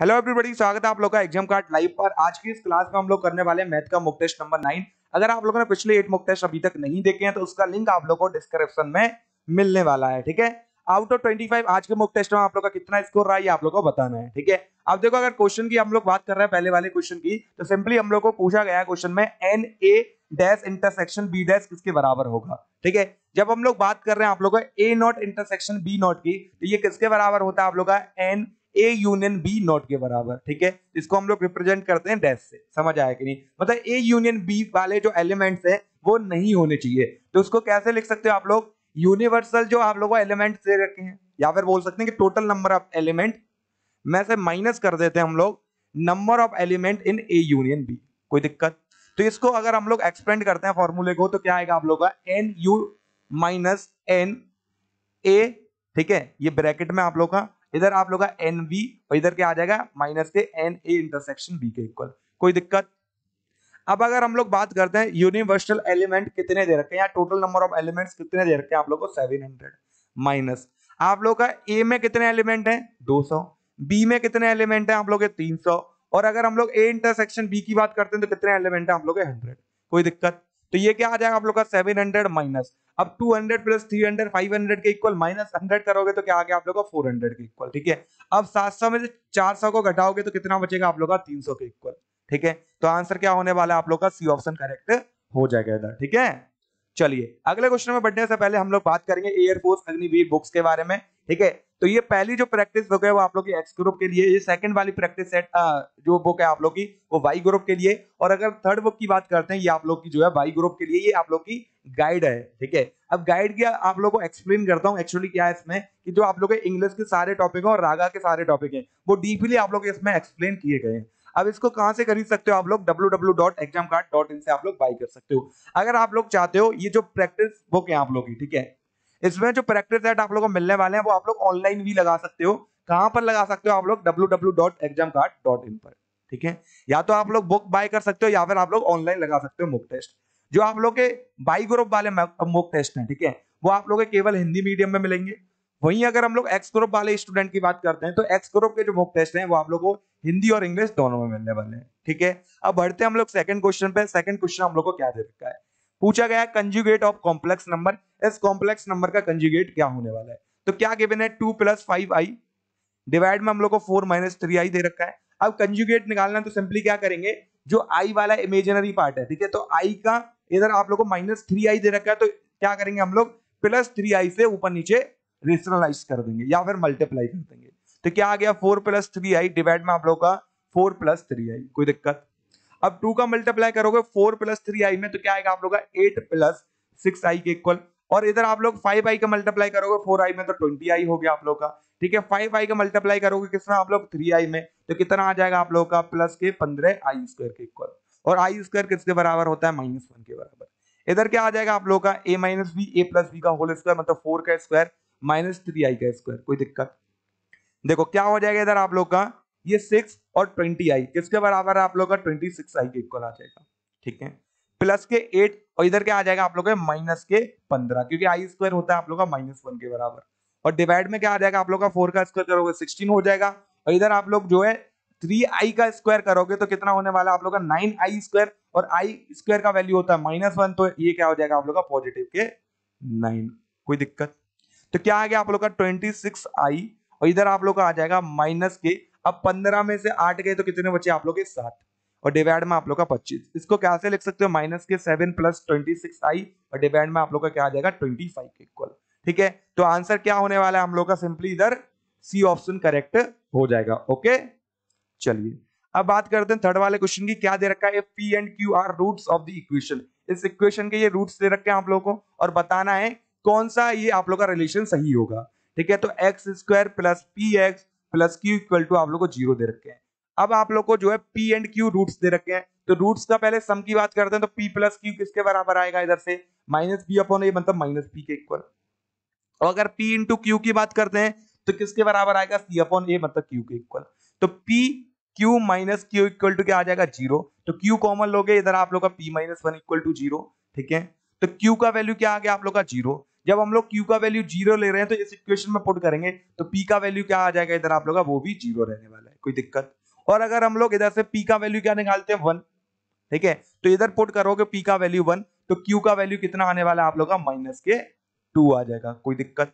Hello everybody स्वागत है आप लोग का एग्जाम कार्ड लाइव पर आज की इस क्लास में हम लोग करने वाले मैथ का मुक्त टेस्ट नंबर नाइन अगर आप लोगों ने पिछले एट मुक्त टेस्ट अभी तक नहीं देखे हैं तो उसका लिंक आप लोगों को डिस्क्रिप्शन में मिलने वाला है ठीक है आउट ऑफ ट्वेंटी फाइव आज के मुक्त टेस्ट में आप लोग का कितना स्कोर रहा है आप लोग को बताना है ठीक है अब देखो अगर क्वेश्चन की हम लोग बात कर रहे हैं पहले वाले क्वेश्चन की तो सिंपली हम लोग को पूछा गया क्वेश्चन में n A dash intersection B dash किसके बराबर होगा ठीक है जब हम लोग बात कर रहे हैं आप लोग A not intersection B not की तो ये किसके बराबर होता है आप लोग का n A union B not के बराबर ठीक है इसको हम लोग रिप्रेजेंट करते हैं डैश से समझ आया कि नहीं मतलब ए यूनियन बी वाले जो एलिमेंट्स हैं वो नहीं होने चाहिए तो उसको कैसे लिख सकते हो आप लोग यूनिवर्सल जो आप लोगों एलिमेंट दे रखे हैं या फिर बोल सकते हैं कि टोटल नंबर ऑफ एलिमेंट में से माइनस कर देते हैं हम लोग number of element in A union B कोई दिक्कत तो इसको अगर हम लोग एक्सपेंड करते हैं फॉर्मूले को तो क्या आएगा आप लोगों का n U minus n A ठीक है ये ब्रैकेट में आप लोग का इधर आप लोग एन बी और इधर क्या आ जाएगा माइनस के एन ए इंटरसेक्शन बी के इक्वल कोई दिक्कत अब अगर हम लोग बात करते हैं यूनिवर्सल एलिमेंट कितने दे रखे हैं टोटल नंबर ऑफ एलिमेंट्स कितने दे रखे हैं आप लोग को हंड्रेड माइनस आप लोग का ए में कितने एलिमेंट हैं सौ बी में कितने एलिमेंट हैं आप लोग तीन सौ और अगर हम लोग ए इंटरसेक्शन बी की बात करते हैं तो कितने एलिमेंट है आप लोग हंड्रेड कोई दिक्कत तो ये क्या आ जाएगा आप लोग का हंड्रेड माइनस अब 200 प्लस 300 500 के इक्वल माइनस हंड्रेड करोगे तो क्या आ गया आप लोग का 400 के इक्वल ठीक है अब 700 में से 400 को घटाओगे तो कितना बचेगा आप लोग का 300 के इक्वल ठीक है तो आंसर क्या होने वाला है आप लोग का सी ऑप्शन करेक्ट हो जाएगा इधर ठीक है चलिए अगले क्वेश्चन में बढ़ने से पहले हम लोग बात करेंगे एयरफोर्स अग्निवीर बुक्स के बारे में ठीक है तो ये पहली जो प्रैक्टिस बुक है वो आप लोग की एक्स ग्रुप के लिए ये सेकंड वाली प्रैक्टिस सेट जो बुक है आप लोग की वो वाई ग्रुप के लिए और अगर थर्ड बुक की बात करते हैं ये आप लोग की जो है वाई ग्रुप के लिए ये आप लोग की गाइड है ठीक है अब गाइड क्या आप लोग को एक्सप्लेन करता हूँ एक्चुअली क्या है इसमें कि जो आप लोग के इंग्लिश के सारे टॉपिक है और रागा के सारे टॉपिक है वो डीपली आप लोग इसमें एक्सप्लेन किए गए हैं अब इसको कहां से खरीद सकते हो आप लोग www.examcard.in से आप लोग बाई कर सकते हो अगर आप लोग चाहते हो ये जो प्रैक्टिस बुक है आप लोग की ठीक है इसमें जो प्रैक्टिस सेट आप लोग को मिलने वाले हैं वो आप लोग ऑनलाइन भी लगा सकते हो कहाँ पर लगा सकते हो आप लोग www.examcard.in पर ठीक है या तो आप लोग बुक बाय कर सकते हो या फिर आप लोग ऑनलाइन लगा सकते हो मुक टेस्ट जो आप लोग के बाई ग्रुप वाले मुक टेस्ट हैं ठीक है वो आप लोग केवल हिंदी मीडियम में मिलेंगे वहीं अगर हम लोग एक्स ग्रुप वाले स्टूडेंट की बात करते हैं तो एक्स ग्रुप के जो मुख टेस्ट हैं वो आप लोग को हिंदी और इंग्लिश दोनों में मिलने वाले हैं ठीक है अब बढ़ते हैं हम लोग सेकंड क्वेश्चन पे सेकंड क्वेश्चन हम लोग को क्या दे रखा है पूछा गया कंजुगेट ऑफ कॉम्प्लेक्स नंबर इस कॉम्प्लेक्स नंबर का कंजुगेट क्या होने वाला है तो क्या गिवन है two plus five i divide में हम लोग को फोर माइनस थ्री आई दे रखा है अब कंजुगेट निकालना तो सिंपली क्या करेंगे जो आई वाला इमेजिनरी पार्ट है ठीक है तो आई का इधर आप लोग को माइनस थ्री आई दे रखा है तो क्या करेंगे हम लोग प्लस थ्री आई से ऊपर नीचे रेशनलाइज कर देंगे या फिर मल्टीप्लाई कर देंगे तो क्या आ गया four plus three i divide में आप लोग का फोर प्लस थ्री आई कोई दिक्कत अब टू का मल्टीप्लाई करोगे फोर प्लस थ्री आई में तो क्या आएगा आप लोग का एट प्लस सिक्स आई के इक्वल और इधर आप लोग फाइव आई का मल्टीप्लाई करोगे फोर आई में तो ट्वेंटी आई हो गया आप लोग का ठीक है फाइव आई का मल्टीप्लाई करोगे किसमें आप लोग थ्री आई में तो कितना आ जाएगा आप लोग का प्लस के पंद्रह आई स्क्वायर के इक्वल और आई स्क्वायर किसके बराबर होता है माइनस वन के बराबर इधर क्या आ जाएगा आप लोग का a minus b a plus B का होल स्क्वायर मतलब फोर का स्क्वायर माइनस थ्री आई का स्क्वायर कोई दिक्कत देखो क्या हो जाएगा इधर आप लोग का ये सिक्स और ट्वेंटी आई किसके बराबर है आप लोग का ट्वेंटी सिक्स आई के इक्वल आ जाएगा ठीक है प्लस के एट और इधर क्या आ जाएगा आप लोग का माइनस के पंद्रह क्योंकि आई स्क्वायर होता है आप लोग का माइनस वन के बराबर और डिवाइड में क्या आ जाएगा आप लोग का फोर का स्क्वायर करोगे सिक्सटीन हो जाएगा और इधर आप लोग जो है थ्री आई का स्क्वायर करोगे तो कितना होने वाला है आप लोग का नाइन आई स्क्वायर और आई स्क्वायर का वैल्यू होता है माइनस वन तो ये क्या हो जाएगा आप लोग का पॉजिटिव के नाइन कोई दिक्कत तो क्या आ गया आप लोग का ट्वेंटी सिक्स आई और इधर आप लोग का आ जाएगा माइनस के अब पंद्रह में से आठ गए तो कितने बचे आप लोग के सात और डिवाइड में आप लोग का पच्चीस इसको कैसे लिख सकते हो माइनस के seven plus twenty six i और डिवाइड में आप लोग का क्या आ जाएगा ट्वेंटी फाइव के इक्वल ठीक है तो आंसर क्या होने वाला है हम लोग का सिंपली इधर सी ऑप्शन करेक्ट हो जाएगा ओके चलिए अब बात करते हैं थर्ड वाले क्वेश्चन की क्या दे रखा है p and q are roots of the equation इस इक्वेशन के ये रूट्स दे रखे हैं आप लोगों को और बताना है कौन सा ये आप लोग का रिलेशन सही होगा ठीक है तो x square plus p x plus q equal to आप लोग को जीरो दे रखे हैं अब आप लोग को जो है पी एंड क्यू रूट्स दे रखे हैं तो रूट्स का पहले सम की बात करते हैं तो पी प्लस क्यू किसके बराबर आएगा इधर से माइनस बी अपॉन ए मतलब माइनस पी के इक्वल और अगर पी इंटू क्यू की बात करते हैं तो किसके बराबर आएगा सी अपॉन ए मतलब क्यू के इक्वल तो p q minus q equal to क्या आ जाएगा जीरो तो क्यू कॉमन लोगे इधर आप लोग का p minus one equal to zero ठीक है तो क्यू का वैल्यू क्या आ गया आप लोग का जीरो जब हम लोग क्यू का वैल्यू जीरो ले रहे हैं तो इस इक्वेशन में पुट करेंगे तो पी का वैल्यू क्या आ जाएगा इधर आप लोग का वो भी जीरो रहने वाला है कोई दिक्कत और अगर हम लोग इधर से पी का वैल्यू क्या निकालते हैं वन ठीक है तो इधर पुट करोगे पी का वैल्यू वन तो क्यू का वैल्यू कितना आने वाला है आप लोग का माइनस के टू आ जाएगा कोई दिक्कत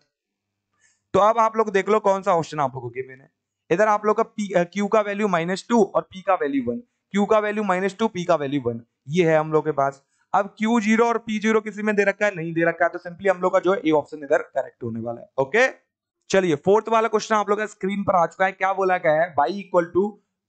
तो अब आप लोग देख लो कौन सा ऑप्शन आप लोगों के मैंने इधर आप लोग का पी क्यू का वैल्यू माइनस टू और पी का वैल्यू वन क्यू का वैल्यू माइनस टू पी का वैल्यू वन ये है हम लोग के पास अब Q0 और P0 किसी में दे रखा है नहीं दे रखा है तो सिंपली हम लोग का जो है ए ऑप्शन इधर करेक्ट होने वाला है ओके चलिए फोर्थ वाला क्वेश्चन आप लोग का स्क्रीन पर आ चुका है क्या बोला गया है y equal to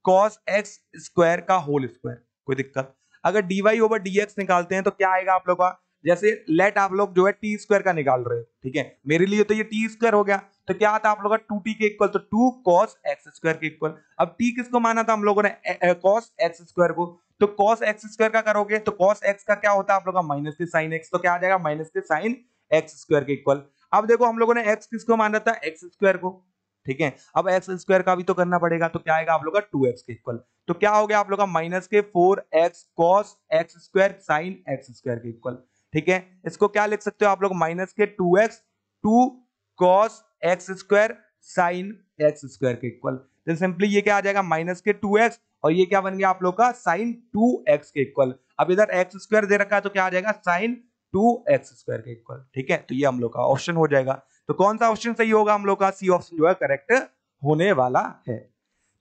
cos x square का होल स्क्वायर कोई दिक्कत अगर डीवाई ओवर डीएक्स निकालते हैं तो क्या आएगा आप लोग का जैसे लेट आप लोग जो है टी स्क्वायर का निकाल रहे हो ठीक है मेरे लिए तो ये टी स्क्वायर हो गया तो क्या आता आप लोग का टू टी के इक्वल तो टू कॉस एक्स स्क्वायर के इक्वल अब टी किसको माना था हम लोगों ने कॉस एक्स स्क्वायर को तो कॉस एक्स स्क्वायर का करोगे तो कॉस एक्स का क्या होता है आप लोग का माइनस के साइन एक्स तो क्या आ जाएगा माइनस के साइन एक्स स्क्वायर के इक्वल अब देखो हम लोगों ने एक्स किसको माना था एक्स स्क्वायर को ठीक है अब एक्स स्क्वायर का भी तो करना पड़ेगा तो क्या आएगा आप लोग का टू एक्स के इक्वल तो क्या हो गया आप लोग का माइनस के four x cos x square sine x square के इक्वल ठीक है इसको क्या लिख सकते हो आप लोग माइनस के two x two cos x square sine x square के इक्वल सिंपली ये क्या आ जाएगा माइनस के टू एक्स और ये क्या बन गया आप लोग का साइन टू एक्स के इक्वल अब इधर एक्स स्क्वायर दे रखा है तो क्या आ जाएगा साइन टू एक्स स्क्वायर के इक्वल ठीक है तो ये हम लोग का ऑप्शन हो जाएगा तो कौन सा ऑप्शन सही होगा हम लोग का सी ऑप्शन जो है करेक्ट होने वाला है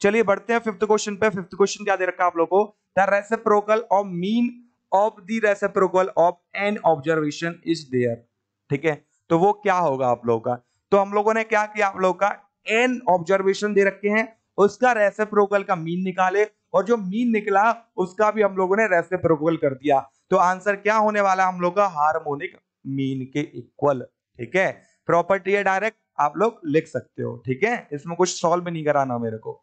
चलिए बढ़ते हैं फिफ्थ क्वेश्चन पे फिफ्थ क्वेश्चन क्या दे रखा है आप लोग को the reciprocal of mean of the reciprocal of n observation is there ठीक है तो वो क्या होगा आप लोगों का तो हम लोगों ने क्या किया आप लोगों का एन ऑब्जर्वेशन दे रखे हैं उसका रेसे का मीन निकाले और जो मीन निकला उसका भी हम लोगों ने रेसे कर दिया तो आंसर क्या होने वाला हम लोग का हार्मोनिक मीन के इक्वल ठीक है प्रॉपर्टी है डायरेक्ट आप लोग लिख सकते हो ठीक है इसमें कुछ सॉल्व नहीं कराना मेरे को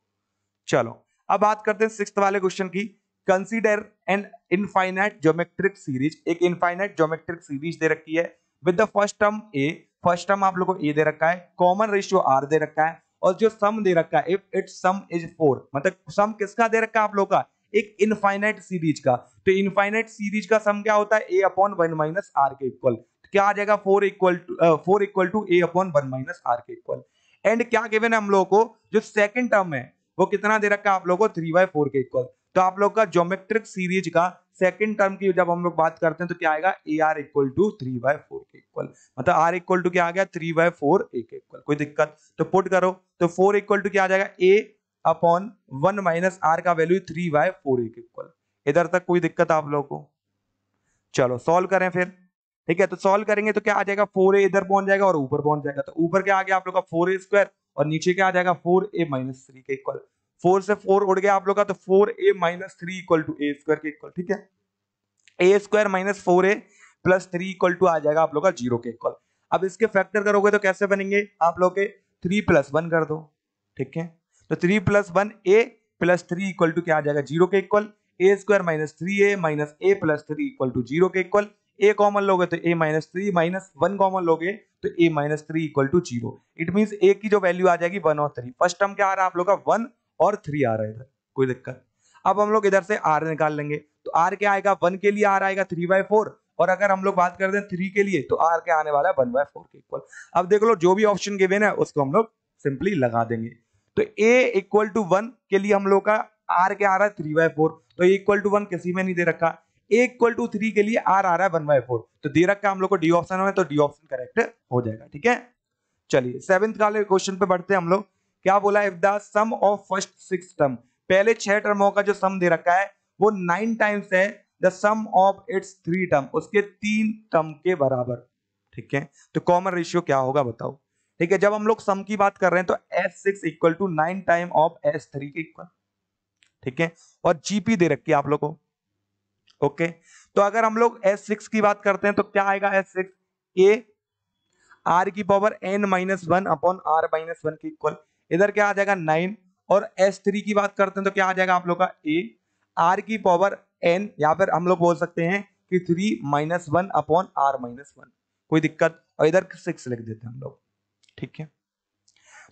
चलो अब बात करते हैं सिक्स वाले क्वेश्चन की consider an infinite geometric series एक इनफाइनाइट ज्योमेट्रिक सीरीज दे रखी है with the first term a first term आप लोगों को ए दे रखा है कॉमन रेशियो आर दे रखा है और जो सम दे रखा है if it sum is four मतलब सम किसका दे रखा है आप लोग का एक इनफाइनाइट सीरीज का तो इनफाइनाइट सीरीज का सम क्या होता है a upon one minus are के इक्वल तो क्या आ जाएगा four equal four equal to a upon one minus are के इक्वल एंड क्या गिवन है हम लोगों को जो सेकंड टर्म है वो कितना दे रखा है आप लोगों को थ्री बाय फोर के इक्वल तो आप लोग का ज्योमेट्रिक सीरीज का सेकेंड टर्म की जब हम लोग बात करते हैं तो क्या आएगा a r equal to three by four के इक्वल मतलब आर इक्वल टू क्या आ गया थ्री बाय फोर ए के इक्वल कोई दिक्कत तो पुट करो तो फोर इक्वल टू क्या आ जाएगा a upon one minus r का value three by four a के इक्वल इधर तक कोई दिक्कत आप लोग को चलो सॉल्व करें फिर ठीक है तो सॉल्व करेंगे तो क्या आ जाएगा फोर ए इधर पहुंच जाएगा और ऊपर पहुंच जाएगा तो ऊपर क्या आ गया आप लोग का फोर ए स्क्वायर और नीचे क्या आ जाएगा फोर ए माइनस थ्री के इक्वल फोर से फोर उड़ गया आप लोग का तो four a minus three equal to a square के इक्वल ठीक है a square minus four a plus three equal to आ जाएगा आप लोग का जीरो के इक्वल अब इसके फैक्टर करोगे तो कैसे बनेंगे आप लोग के थ्री प्लस वन कर दो ठीक है तो three plus one a plus three equal to क्या आ जाएगा जीरो के equal a square minus three a minus a plus three equal to zero के इक्वल ए कॉमन लोगे तो a minus three minus one common लोगे तो a minus three equal to zero it mean a की जो value आ जाएगी one और three first term क्या आ रहा है आप लोग का वन और थ्री आ रहा है इधर कोई दिक्कत अब हम लोग इधर से आर निकाल लेंगे तो आर क्या आएगा वन के लिए आर आएगा थ्री बाय फोर और अगर हम लोग बात कर हैं थ्री के लिए तो आर क्या आने वाला है वन बाय फोर के इक्वल अब देख लो जो भी ऑप्शन गिवेन है उसको हम लोग सिंपली लगा देंगे तो ए इक्वल टू वन के लिए हम लोग का आर क्या आ रहा है थ्री बाय फोर तो इक्वल टू वन किसी में नहीं दे रखा ए इक्वल टू थ्री के लिए आर आ रहा है वन बाय फोर तो दे रखा हम लोग को डी ऑप्शन है तो डी ऑप्शन करेक्ट हो जाएगा ठीक है चलिए सेवेंथ वाले क्वेश्चन पे बढ़ते हैं हम लोग क्या बोला if the sum of first six term पहले छह टर्मों का जो सम दे रखा है वो नाइन टाइम्स है the sum of its three term उसके तीन टर्म के बराबर ठीक है तो कॉमन रेशियो क्या होगा बताओ ठीक है जब हम लोग सम की बात कर रहे हैं तो S six equal to nine time of S three के इक्वल ठीक है और जीपी दे रखी है आप लोगों ओके तो अगर हम लोग एस सिक्स की बात करते हैं तो क्या आएगा एस सिक्स ए आर की power N minus one upon R minus one के इक्वल इधर क्या आ जाएगा नाइन और एस थ्री की बात करते हैं तो क्या आ जाएगा आप लोग का ए आर की पावर एन या फिर हम लोग बोल सकते हैं कि three minus one upon R minus one कोई दिक्कत और इधर सिक्स लिख देते हैं हम लोग ठीक है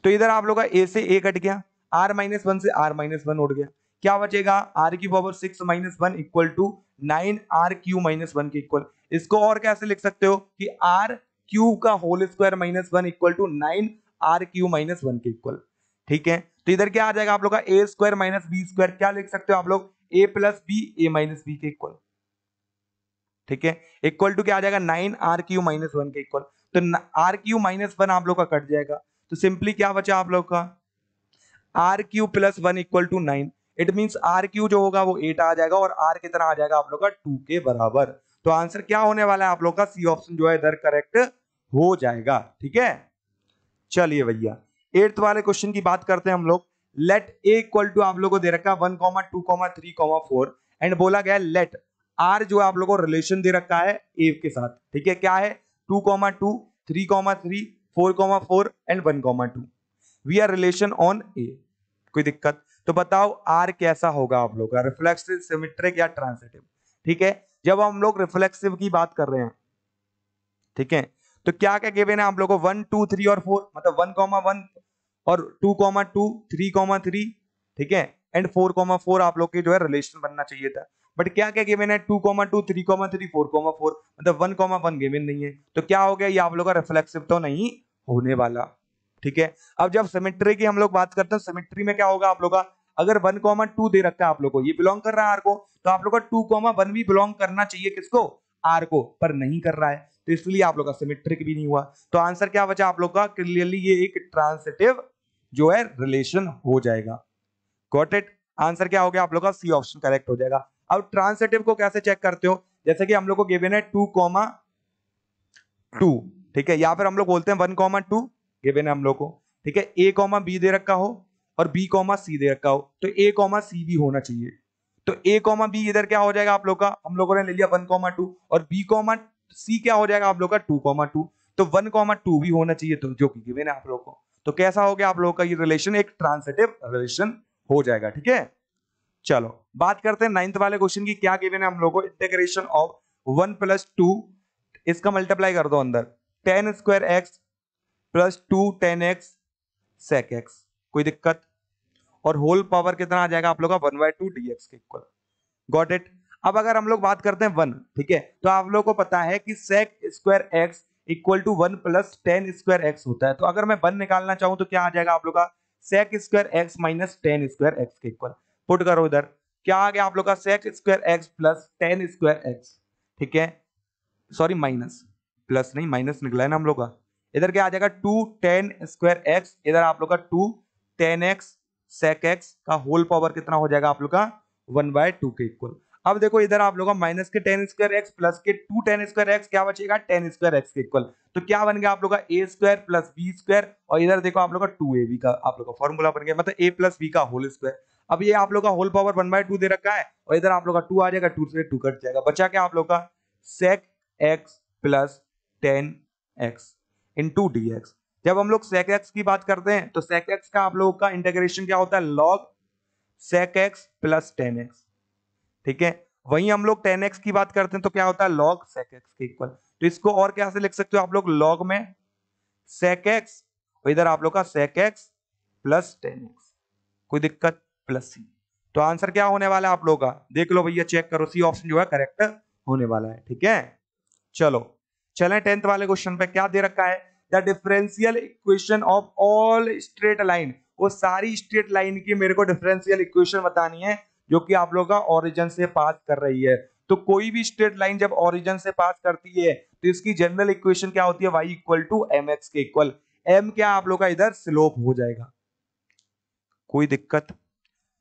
तो इधर आप लोग का ए से ए कट गया आर माइनस वन से आर माइनस वन उठ गया क्या बचेगा आर की power six minus one equal to nine R Q minus one के इक्वल इसको और कैसे लिख सकते हो कि आर क्यू का whole square minus one equal to nine R Q minus one के इक्वल ठीक है तो इधर क्या आ जाएगा आप लोग का A square minus B square क्या लिख सकते हो आप लोग A plus B A minus B के इक्वल ठीक है इक्वल टू क्या आ जाएगा nine R Q minus one के इक्वल तो आर क्यू माइनस वन आप लोग का कट जाएगा तो सिंपली क्या बचा आप लोग का R Q plus one equal to nine it means R Q जो होगा वो एट आ जाएगा और आर कितना आ जाएगा आप लोग का टू के बराबर तो आंसर क्या होने वाला है आप लोग का सी ऑप्शन जो है इधर करेक्ट हो जाएगा ठीक है चलिए भैया एट्थ वाले क्वेश्चन की बात करते हैं हम लोग लेट ए इक्वल टू आप लोगों को दे रखा one comma two comma three comma four and बोला गया लेट आर जो आप लोगों को रिलेशन दे रखा है ए के साथ ठीक है क्या है two comma two three comma three four comma four and one comma two we are relation on A कोई दिक्कत तो बताओ आर कैसा होगा आप लोग का रिफ्लेक्सिव सिमेट्रिक या ट्रांसिटिव ठीक है जब हम लोग रिफ्लेक्सिव की बात कर रहे हैं ठीक है तो क्या क्या गिवेन है आप लोगों को वन टू थ्री और फोर मतलब वन कॉमा वन और two comma two three comma three ठीक है एंड फोर कॉमा फोर आप लोग के जो है रिलेशन बनना चाहिए था बट क्या क्या गिवेन है two comma two three comma three four comma four मतलब वन कॉमा वन गिवेन नहीं है तो क्या हो गया ये आप लोग का रिफ्लेक्सिव तो नहीं होने वाला ठीक है अब जब सिमेट्री की हम लोग बात करते हैं सिमेट्री तो में क्या होगा आप लोग का अगर वन कॉमा टू दे रखा है आप लोग को ये बिलोंग कर रहा है आर को तो आप लोग का टू कॉमा वन भी बिलोंग करना चाहिए किसको आर को पर नहीं कर रहा है तो इसलिए आप लोग का सिमेट्रिक भी नहीं हुआ तो आंसर क्या बचा आप लोग का क्लियरली ये एक ट्रांसिटिव जो है रिलेशन हो जाएगा गॉट इट आंसर क्या हो गया आप लोग का सी ऑप्शन करेक्ट हो जाएगा अब ट्रांसिटिव को कैसे चेक करते हो जैसे कि हम लोग को गिवेन है टू कॉमा टू ठीक है या फिर हम लोग बोलते हैं वन कॉमा टू गिवेन है हम लोग को ठीक है ए कॉमा बी दे रखा हो और बी कॉमा सी दे रखा हो तो ए कॉमा सी भी होना चाहिए तो ए कॉमा बी इधर क्या हो जाएगा आप लोग का हम लोगों ने ले लिया वन कॉमा टू और बी कॉमा सी क्या हो जाएगा आप लोग का टू कॉमा टू तो वन कॉमा टू भी होना चाहिए तो जो कि गिवन है आप लोगों को तो कैसा हो गया आप लोगों का ये रिलेशन एक ट्रांसिटिव रिलेशन हो जाएगा ठीक है चलो बात करते हैं नाइन्थ वाले क्वेश्चन की क्या गिवेन है हम लोग को integration of one plus two इसका मल्टीप्लाई कर दो अंदर tan square X plus two tan X sec X कोई दिक्कत और होल पावर कितना आ जाएगा आप लोग का one by two D X के इक्वल गॉट इट अब अगर हम लोग बात करते हैं वन ठीक है तो आप लोगों को पता है कि sec square x equal to one plus tan square X होता है तो अगर मैं वन निकालना चाहूँ तो क्या आ जाएगा आप लोग का sec square X minus tan square X के इक्वल पुट करो इधर क्या आ गया आप लोग का sec square X plus tan square X ठीक है सॉरी माइनस प्लस नहीं माइनस निकला है ना हम लोग का इधर क्या आ जाएगा टू टेन स्क्वायर एक्स इधर आप लोग का two tan X sec X का होल पावर कितना हो जाएगा आप लोग का वन बाय टू के इक्वल अब देखो इधर आप लोगों माइनस के टेन स्क्वायर एक्स प्लस के टू टेन स्क्वायर एक्स क्या बचेगा टेन स्क्वायर एक्स के इक्वल तो क्या बन गया आप लोग का A square plus B square और इधर देखो आप लोग का टू ए बी का आप लोग का फॉर्मूला बन गया मतलब ए प्लस बी का होल स्क्वायर अब ये आप लोग का whole power one by two दे रखा है और इधर आप लोग का टू आ जाएगा टू से टू कट जाएगा बचा क्या आप लोग का sec X plus tan X into D X जब हम लोग सेक एक्स की बात करते हैं तो सेक एक्स का आप लोगों का इंटेग्रेशन क्या होता है log sec X plus tan X ठीक है वहीं हम लोग टेन एक्स की बात करते हैं तो क्या होता है लॉग सेक एक्स के इक्वल तो इसको और क्या से लिख सकते हो आप लोग लॉग में सेक एक्स इधर आप लोग का sec X plus tan X कोई दिक्कत प्लस सी तो आंसर क्या होने वाला है आप लोग का देख लो भैया चेक करो सी ऑप्शन जो है करेक्ट होने वाला है ठीक है चलो चले टेंथ वाले क्वेश्चन पे क्या दे रखा है the differential equation of all straight line वो सारी स्ट्रेट लाइन की मेरे को डिफरेंशियल इक्वेशन बतानी है जो कि आप लोग का ओरिजन से पास कर रही है तो कोई भी स्ट्रेट लाइन जब ओरिजन से पास करती है तो इसकी जनरल इक्वेशन क्या होती है Y equal to M X के इक्वल एम क्या आप लोग का इधर स्लोप हो जाएगा कोई दिक्कत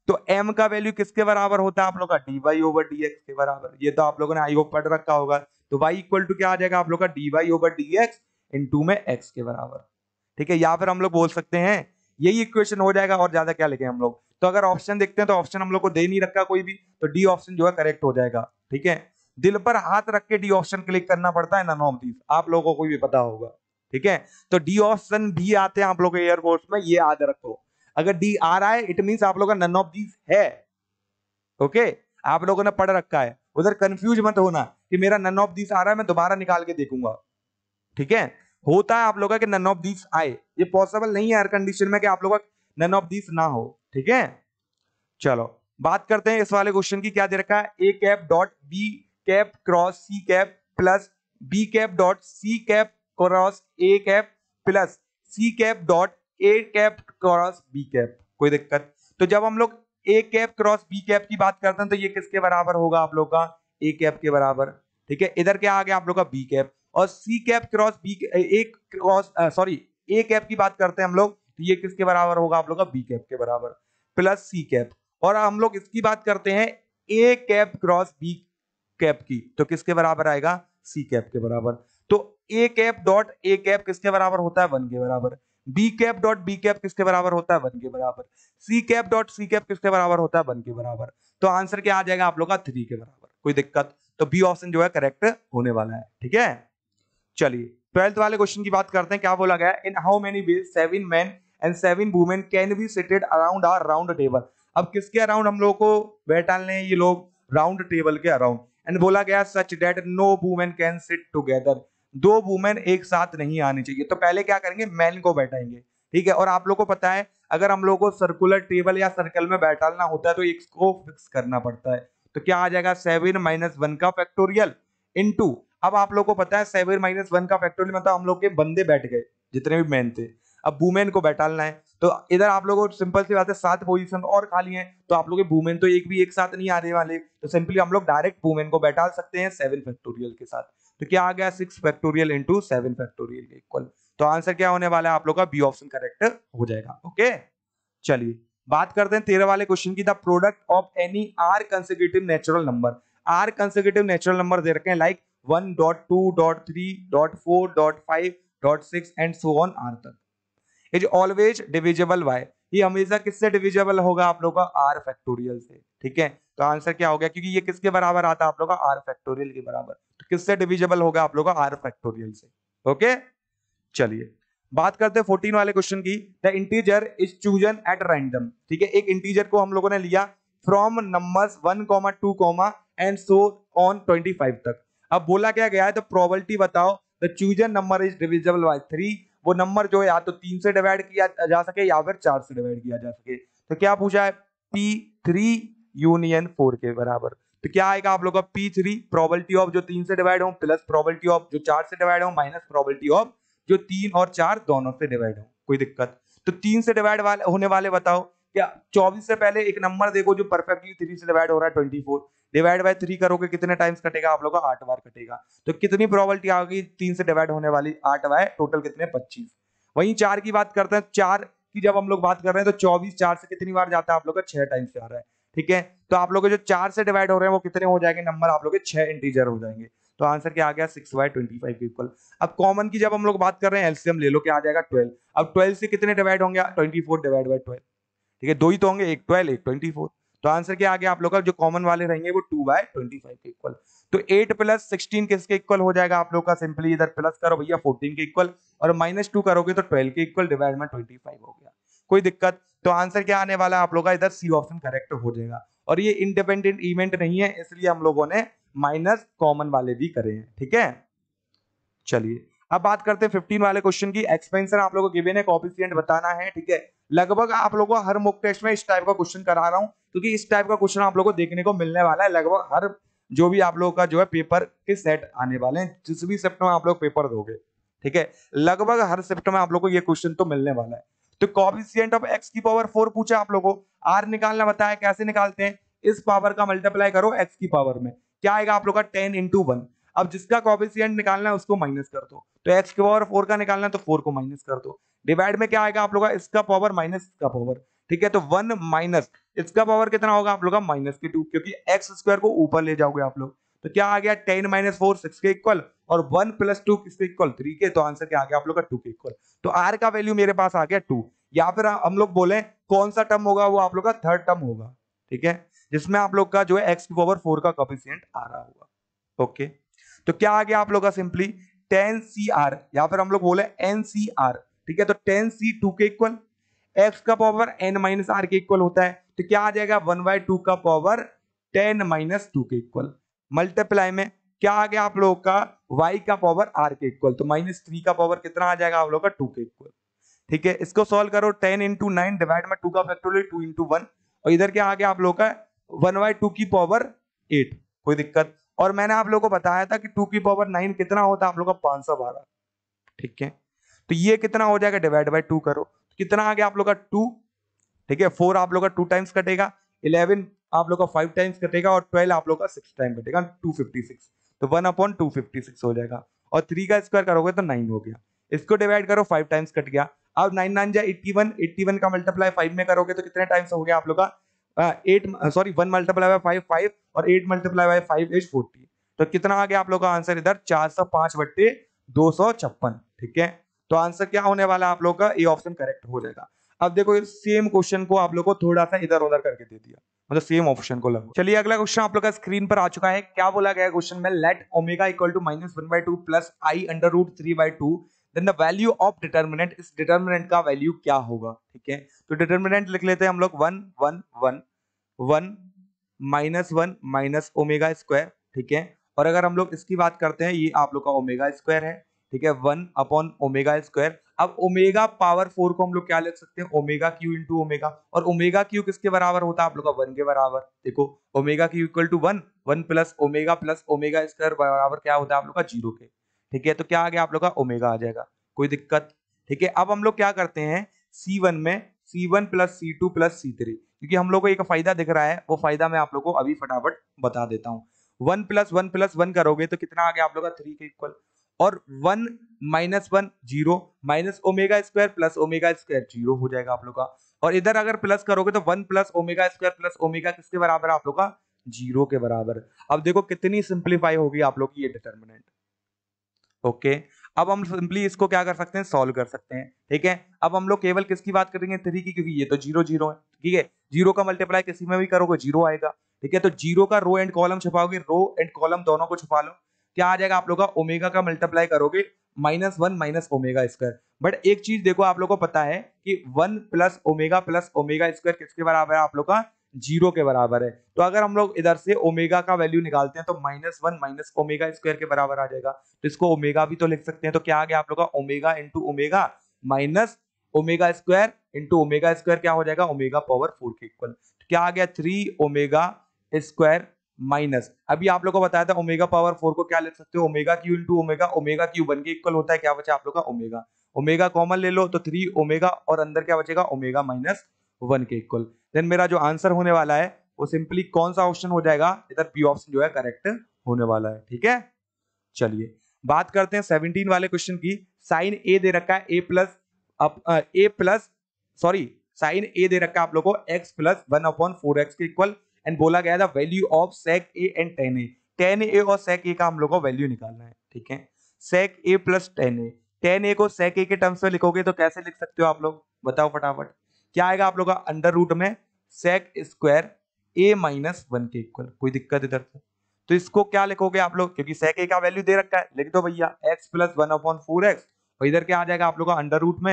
तो एम का वैल्यू किसके बराबर होता है आप लोग का D Y over D X के बराबर ये तो आप लोगों ने आई होप पढ़ रखा होगा तो वाई इक्वल टू क्या आ जाएगा आप लोग का D Y over D X into में एक्स के बराबर ठीक है या फिर हम लोग बोल सकते हैं यही इक्वेशन हो जाएगा और ज्यादा क्या लिखे हम लोग तो अगर ऑप्शन देखते हैं तो ऑप्शन हम लोग को दे नहीं रखा कोई भी तो डी ऑप्शन जो है करेक्ट हो जाएगा ठीक है दिल पर हाथ रख के डी ऑप्शन क्लिक करना पड़ता है नॉन ऑफ आप लोगों को भी पता होगा ठीक है तो डी ऑप्शन भी आते हैं आप लोग एयरफोर्स में ये याद रखो अगर डी आ रहा है इट मीन्स आप लोग का नन ऑफ दीज है ओके आप लोगों ने पढ़ रखा है उधर कंफ्यूज मत होना कि मेरा नन ऑफ दीज आ रहा है मैं दोबारा निकाल के देखूंगा ठीक है होता है आप लोगों का नन ऑफ दिस आए ये पॉसिबल नहीं है हर कंडीशन में कि आप लोगों का नन ऑफ दिस ना हो ठीक है चलो बात करते हैं इस वाले क्वेश्चन की क्या दे रखा है A cap dot B cap cross C cap plus B cap dot C cap cross A cap plus C cap dot A cap cross B cap कोई दिक्कत तो जब हम लोग A cap cross B cap की बात करते हैं तो ये किसके बराबर होगा आप लोग का ए कैप के बराबर ठीक है इधर क्या आ गया आप लोग का बी कैप और सी कैप क्रॉस बी एक क्रॉस सॉरी ए कैप की बात करते हैं हम लोग तो ये किसके बराबर होगा आप लोग का बी कैप के बराबर प्लस सी कैप और हम लोग इसकी बात करते हैं A cap cross B cap की तो किसके बराबर आएगा सी कैप के बराबर तो A cap dot A cap किसके बराबर होता है वन के बराबर B cap dot B cap किसके बराबर होता है वन के बराबर C cap dot C cap किसके बराबर होता है वन के बराबर तो आंसर क्या आ जाएगा आप लोग का थ्री के बराबर कोई दिक्कत तो बी ऑप्शन जो है करेक्ट होने वाला है ठीक है चलिए ट्वेल्थ वाले क्वेश्चन की बात करते हैं क्या बोला गया in how many way seven man and seven women can be seated around are round table अब किसके अराउंड हम लोग को बैठा बैठाने ये लोग राउंड टेबल के अराउंड एंड बोला गया such that no women can sit together दो वुमेन एक साथ नहीं आनी चाहिए तो पहले क्या करेंगे मैन को बैठाएंगे ठीक है और आप लोग को पता है अगर हम लोग को सर्कुलर टेबल या सर्कल में बैठाना होता है तो एक को फिक्स करना पड़ता है तो क्या आ जाएगा सेवन माइनस वन का फैक्टोरियल इंटू अब आप लोग को पता है सेवन माइनस वन का फैक्टोरियल मतलब हम लोग के बंदे बैठ गए जितने भी मैन थे अब वुमेन को बैठालना है तो इधर आप लोगों को सिंपल सी बात है सात पोजीशन और खाली हैं तो आप लोग के वुमेन तो एक भी एक साथ नहीं आने वाले तो सिंपली हम लोग डायरेक्ट वुमेन को बैठाल सकते हैं सेवन फैक्टोरियल के साथ तो क्या आ गया six factorial into seven factorial के इक्वल तो आंसर क्या होने वाला है आप लोग का बी ऑप्शन करेक्ट हो जाएगा ओके चलिए बात करते हैं तेरह वाले क्वेश्चन की the product of any R consecutive natural number R consecutive natural number दे रखे हैं like one dot two dot three dot four dot five dot six and so on R तक इज ऑलवेज डिविजिबल वाई ये हमेशा किससे divisible होगा आप लोगों का आर फैक्टोरियल से ठीक है तो आंसर क्या हो गया क्योंकि ये किसके बराबर आता है आप लोग का आर फैक्टोरियल के बराबर तो किससे डिविजिबल होगा आप लोग का आर फैक्टोरियल से ओके चलिए बात करते हैं फोर्टीन वाले क्वेश्चन की the integer is chosen at random ठीक है एक इंटीजर को हम लोगों ने लिया from numbers one comma two comma and so on twenty five तक अब बोला क्या गया है तो प्रोबेबिलिटी बताओ the chosen number is divisible by three वो नंबर जो है या तो तीन से डिवाइड किया जा सके या फिर चार से डिवाइड किया जा सके तो क्या पूछा है पी थ्री यूनियन फोर के बराबर तो क्या आएगा आप लोग का पी थ्री प्रोबलिटी ऑफ जो तीन से डिवाइड हो प्लस प्रोबलिटी ऑफ जो चार से डिवाइड हो माइनस प्रोबलिटी ऑफ जो तीन और चार दोनों से डिवाइड हो कोई दिक्कत तो तीन से डिवाइड वाले होने वाले बताओ या चौबीस से पहले एक नंबर देखो जो परफेक्टली थ्री से डिवाइड हो रहा है twenty four divide by three करोगे कितने टाइम्स कटेगा आप लोग का आठ बार कटेगा तो कितनी आ गई तीन से डिवाइड होने वाली आठ बाय टोटल कितने पच्चीस वहीं चार की बात करते हैं चार की जब हम लोग बात कर रहे हैं तो चौबीस चार से कितनी बार जाता है आप लोग का छह टाइम्स आ रहा है ठीक है तो आप लोग जो चार से डिवाइड हो रहे हैं वो कितने हो जाएंगे नंबर आप लोग छह इंटीजर हो जाएंगे तो आंसर क्या आ गया six by twenty five equal अब कॉमन की जब हम लोग बात कर रहे हैं एलसीएम ले लो क्या आ जाएगा ट्वेल्व अब ट्वेल्व से कितने डिवाइड होंगे twenty four divide by twelve ठीक है दो ही तो होंगे एक ट्वेल्व एक ट्वेंटी फोर तो आंसर क्या आ गया आप लोग का जो कॉमन वाले रहेंगे वो टू बाय ट्वेंटी फाइव के इक्वल तो एट प्लस सिक्सटीन किसके इक्वल हो जाएगा आप लोग का सिंपली इधर प्लस करो भैया फोर्टीन के इक्वल और माइनस टू करोगे तो ट्वेल्व के इक्वल डिवाइड में ट्वेंटी फाइव हो गया कोई दिक्कत तो आंसर क्या आने वाला है आप लोग का इधर सी ऑप्शन करेक्ट हो जाएगा और ये इंडिपेंडेंट इवेंट नहीं है इसलिए हम लोगों ने माइनस कॉमन वाले भी करे हैं ठीक है चलिए अब बात करते हैं 15 वाले क्वेश्चन की एक्सपेंसर आप लोगों को गिवेन है कॉपिशियंट बताना है ठीक है लगभग आप लोगों को हर मुक टेस्ट में इस टाइप का क्वेश्चन करा रहा हूँ क्योंकि इस टाइप का क्वेश्चन आप लोगों को देखने को मिलने वाला है लगभग हर जो भी आप लोगों का जो है पेपर के सेट आने वाले हैं जिस भी सेप्ट में आप लोग पेपर दोगे ठीक है लगभग हर सेप्ट में आप लोग को ये क्वेश्चन तो मिलने वाला है तो कॉफिशियंट ऑफ एक्स की पावर फोर पूछा आप लोगों आर निकालना बताया कैसे निकालते हैं इस पावर का मल्टीप्लाई करो एक्स की पावर में क्या आएगा आप लोग का टेन इंटू वन अब जिसका कॉपिशियंट निकालना है उसको माइनस कर दो तो एच के पावर फोर का निकालना है तो फोर को माइनस कर दो डिवाइड में क्या आएगा आप लोग इसका पावर माइनस इसका पावर ठीक है तो वन माइनस इसका पावर कितना होगा आप लोग का माइनस के टू क्योंकि एक्स स्क्वायर को ऊपर ले जाओगे आप लोग तो क्या आ गया टेन माइनस फोर सिक्स के इक्वल और वन प्लस टू किसके इक्वल थ्री के तो आंसर क्या आ गया आप लोग का टू के इक्वल तो आर का वैल्यू मेरे पास आ गया टू या फिर हम लोग बोले कौन सा टर्म होगा वो आप लोग का थर्ड टर्म होगा ठीक है जिसमें आप लोग का जो है एक्स की पावर फोर का कॉपिशियंट आ रहा होगा ओके okay. तो क्या आ गया आप लोग का सिंपली टेन सी आर या फिर हम लोग बोले एन सी आर ठीक है तो टेन सी टू के इक्वल एक्स का पावर एन माइनस आर के इक्वल होता है तो क्या आ जाएगा वन बाय टू का पावर टेन माइनस टू के इक्वल मल्टीप्लाई में क्या आ गया आप लोगों का वाई का पावर आर के इक्वल तो माइनस थ्री का पावर कितना आ जाएगा आप लोगों का टू के इक्वल ठीक है इसको सॉल्व करो टेन इंटू नाइन डिवाइड में टू का फैक्टोरियल टू इंटू वन और इधर क्या आ गया आप लोगों का वन बाई टू की पावर एट कोई दिक्कत और मैंने आप लोगों को बताया था कि टू की पावर नाइन कितना होता है आप लोग का पांच सौ बारह ठीक है तो ये कितना हो जाएगा डिवाइड बाई टू करो तो कितना आ गया आप लोग का टू ठीक है फोर आप लोग का टू टाइम्स कटेगा इलेवन आप लोग का फाइव टाइम्स कटेगा और ट्वेल्व आप लोग का सिक्स टाइम कटेगा टू फिफ्टी सिक्स तो one upon two fifty six हो जाएगा और थ्री का स्क्वायर करोगे तो नाइन हो गया इसको डिवाइड करो फाइव टाइम्स कट गया अब नाइन नाइन जाए एट्टी वन एट्टी वन का मल्टीप्लाई फाइव में करोगे तो कितने टाइम्स हो गया आप लोग का eight sorry one multiply by five five और eight multiply by five is forty तो कितना आ गया आप लोग का आंसर इधर चार सौ पांच बट्टे दो सौ छप्पन ठीक है तो आंसर क्या होने वाला आप लोग का ये ऑप्शन करेक्ट हो जाएगा अब देखो सेम क्वेश्चन को आप लोग को थोड़ा सा इधर उधर करके दे दिया मतलब सेम ऑप्शन को लगभग चलिए अगला क्वेश्चन आप लोग का स्क्रीन पर आ चुका है क्या बोला गया क्वेश्चन में let omega equal to minus one by two plus i under root three by two then the value of determinant इस डिटर्मिनेंट का वैल्यू क्या होगा ठीक है तो डिटर्मिनेंट लिख लेते हैं हम लोग one one one one minus one minus omega square ठीक है और अगर हम लोग इसकी बात करते हैं ये आप लोग का ओमेगा स्क्वायर है ठीक है वन अपॉन ओमेगा स्क्वायर अब ओमेगा पावर फोर को हम लोग क्या लिख सकते हैं ओमेगा क्यू इंटू ओमेगा और ओमेगा क्यू किसके बराबर होता है आप लोग का वन के बराबर देखो omega cube equal to one one plus omega plus omega square बराबर क्या होता है आप लोग का जीरो के ठीक है तो क्या आ गया आप लोग का ओमेगा आ जाएगा कोई दिक्कत ठीक है अब हम लोग क्या करते हैं सी वन में C one plus C two plus C three क्योंकि हम लोग को एक फायदा दिख रहा है वो फायदा मैं आप लोग को अभी फटाफट बता देता हूँ one plus one plus one करोगे तो कितना आ गया आप लोग का थ्री के इक्वल और one minus one zero minus omega square plus omega square zero हो जाएगा आप लोग का और इधर अगर प्लस करोगे तो one plus omega square plus omega किसके बराबर आप लोग का जीरो के बराबर अब देखो कितनी सिंप्लीफाई होगी आप लोग की ये डिटर्मिनेंट ओके अब हम सिंपली इसको क्या कर सकते हैं सॉल्व कर सकते हैं ठीक है अब हम लोग केवल किसकी बात करेंगे थ्री की क्योंकि ये तो जीरो जीरो है ठीक है जीरो का मल्टीप्लाई किसी में भी करोगे जीरो आएगा ठीक है तो जीरो का रो एंड कॉलम छुपाओगे रो एंड कॉलम दोनों को छुपा लो क्या आ जाएगा आप लोग का ओमेगा का मल्टीप्लाई करोगे minus one minus omega square but एक चीज देखो आप लोगों को पता है कि one plus omega plus omega square किसके बराबर है आप लोग का जीरो के बराबर है तो अगर हम लोग इधर से ओमेगा का वैल्यू निकालते हैं तो minus one minus omega square के बराबर आ जाएगा तो इसको ओमेगा भी तो लिख सकते हैं तो क्या आ गया आप लोग का omega into omega minus omega square into omega square क्या हो जाएगा ओमेगा पावर फोर के इक्वल तो क्या आ गया थ्री ओमेगा स्क्वायर माइनस अभी आप लोग को बताया था ओमेगा पावर फोर को क्या लिख सकते हो omega cube into omega omega cube बन के इक्वल होता है क्या बचा आप लोग का ओमेगा ओमेगा कॉमन ले लो तो थ्री ओमेगा और अंदर क्या बचेगा ओमेगा माइनस वन के इक्वल देन मेरा जो आंसर होने वाला है वो सिंपली कौन सा ऑप्शन हो जाएगा इधर पी ऑप्शन जो है करेक्ट होने वाला है ठीक है चलिए बात करते हैं सेवनटीन वाले क्वेश्चन की साइन ए दे रखा है A plus A plus sorry sine A दे रखा है आप लोगों को x plus one upon four x के इक्वल एंड बोला गया था value of sec A and tan A tan A और सेक ए का हम लोग को वैल्यू निकालना है ठीक है sec A plus tan A tan A को सेक ए के टर्म्स में लिखोगे तो कैसे लिख सकते हो आप लोग बताओ फटाफट क्या आएगा आप लोग का अंडर रूट में sec square A minus one के इक्वल कोई दिक्कत इधर से तो इसको क्या लिखोगे आप लोग क्योंकि सेक ए का वैल्यू दे रखा है लिख दो भैया x plus one upon four x और इधर क्या आ जाएगा आप लोग का अंडर रूट में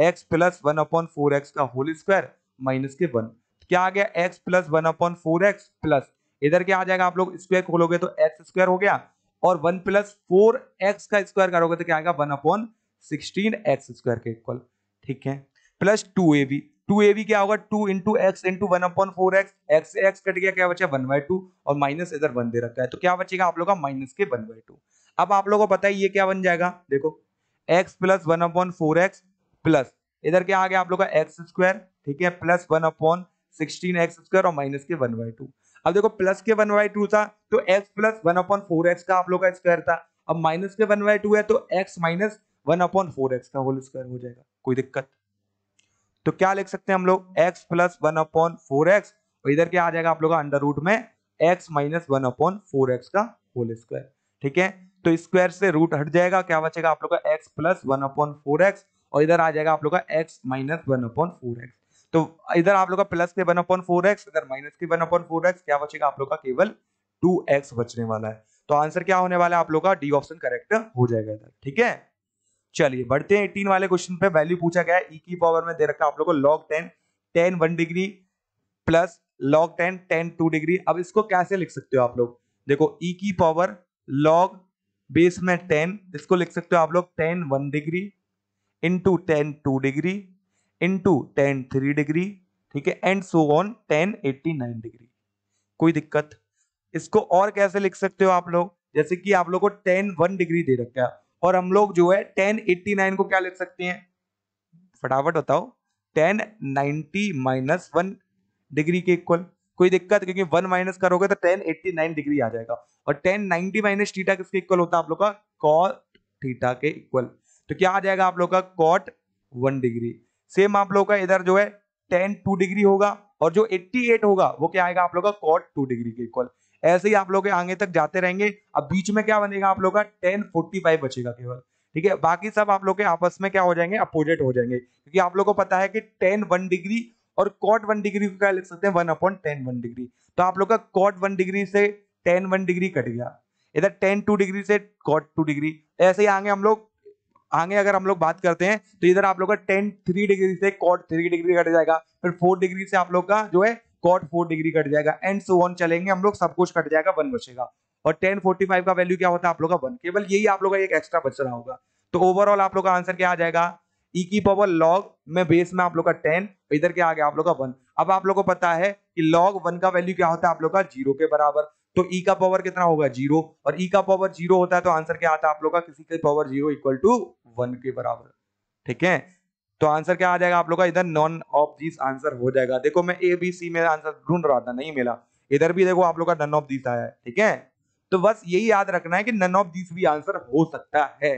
x plus one upon four x का होल स्क्वायर माइनस के वन तो क्या आ गया x plus one upon four x plus इधर क्या आ जाएगा आप लोग स्क्वायर खोलोगे तो एक्स स्क्वायर हो गया और वन प्लस फोर एक्स का स्क्वायर करोगे तो क्या आएगा one upon sixteen x square के इक्वल ठीक है plus two A B two A B क्या होगा two into x into one upon four x x से एक्स कट गया क्या बचा वन बाई टू और माइनस इधर वन दे रखा है तो क्या बचेगा आप लोग का माइनस के वन बाई टू अब आप लोगों को पता है ये क्या बन जाएगा देखो x plus one upon four x plus इधर क्या आ गया आप लोग का एक्स स्क्वायर ठीक है plus one upon sixteen x square और माइनस के वन बाई टू अब देखो प्लस के वन बाई टू था तो x plus one upon four x का आप लोग का स्क्वायर था अब माइनस के वन बाई टू है तो x minus one upon four x का होल स्क्वायर हो जाएगा कोई दिक्कत तो क्या लिख सकते हैं हम लोग x plus one upon four x और इधर क्या आ जाएगा आप लोग का अंडर रूट में x minus one upon four x का होल स्क्वायर ठीक है तो स्क्वायर से रूट हट जाएगा क्या बचेगा आप लोग का x plus one upon four x और इधर आ जाएगा आप लोग का x minus one upon four x तो इधर आप लोग का प्लस के वन अपॉन फोर एक्स इधर माइनस के वन अपॉन फोर एक्स क्या बचेगा आप लोग का केवल टू एक्स बचने वाला है तो आंसर क्या होने वाला है आप लोग का डी ऑप्शन करेक्ट हो जाएगा इधर ठीक है चलिए बढ़ते हैं एटीन वाले क्वेश्चन पे वैल्यू पूछा गया है ई e की पावर में दे रखा आप लोग को log ten tan one degree plus log ten tan two degree अब इसको कैसे लिख सकते हो आप लोग देखो ई e की पावर लॉग बेस में टेन इसको लिख सकते हो आप लोग tan one degree into tan two degree into tan three degree ठीक है and so on tan eighty nine degree कोई दिक्कत इसको और कैसे लिख सकते हो आप लोग जैसे कि आप लोग को टेन वन डिग्री दे रखा है और हम लोग जो है टेन एट्टी नाइन को क्या लिख सकते हैं फटाफट बताओ tan ninety minus one degree के इक्वल कोई दिक्कत क्योंकि वन माइनस करोगे तो टेन एट्टी नाइन डिग्री आ जाएगा और टेन नाइनटी माइनस थीटा किसके इक्वल होता है आप लोग का कॉट थीटा के इक्वल तो क्या आ जाएगा आप लोग का कॉट वन डिग्री सेम आप लोग का इधर जो है टेन टू डिग्री होगा और जो एट्टी एट होगा वो क्या आएगा आप लोग का कॉट टू डिग्री के इक्वल ऐसे ही आप लोग आगे तक जाते रहेंगे अब बीच में क्या बनेगा आप लोग का टेन फोर्टी फाइव बचेगा केवल ठीक है बाकी सब आप लोग आपस में क्या हो जाएंगे अपोजिट हो जाएंगे क्योंकि आप लोग को पता है कि टेन वन डिग्री और कॉट वन डिग्री को क्या लिख सकते हैं one upon tan one degree तो आप लोग का कॉट वन डिग्री से टेन वन डिग्री कट गया इधर टेन टू डिग्री से कॉट टू डिग्री ऐसे ही आगे हम लोग आगे अगर हम लोग बात करते हैं तो इधर आप लोग का टेन थ्री डिग्री से कॉट थ्री डिग्री कट जाएगा फिर फोर डिग्री से आप लोग का जो है कॉट फोर डिग्री कट जाएगा एंड सो ऑन चलेंगे हम लोग सब कुछ कट जाएगा वन बचेगा और टेन फोर्टी फाइव का वैल्यू क्या होता है आप लोग का वन केवल यही आप लोग का एक एक्स्ट्रा बच रहा होगा तो ओवरऑल आप लोग का आंसर क्या आ जाएगा ई e की पावर लॉग में बेस में आप लोग का टेन इधर क्या आ गया आप लोग का वन अब आप लोग को पता है कि लॉग वन का वैल्यू क्या होता है आप लोग का जीरो के बराबर तो ई e का पावर कितना होगा जीरो और ई e का पावर जीरो होता है तो आंसर क्या आता है आप लोग का किसी के power zero equal to one के बराबर ठीक है तो आंसर क्या आ जाएगा आप लोग का इधर नॉन ऑफ दिस आंसर हो जाएगा देखो मैं ए बी सी में आंसर ढूंढ रहा था नहीं मिला इधर भी देखो आप लोग का नन ऑफ दिस आया है ठीक है तो बस यही याद रखना है कि नन ऑफ दिस भी आंसर हो सकता है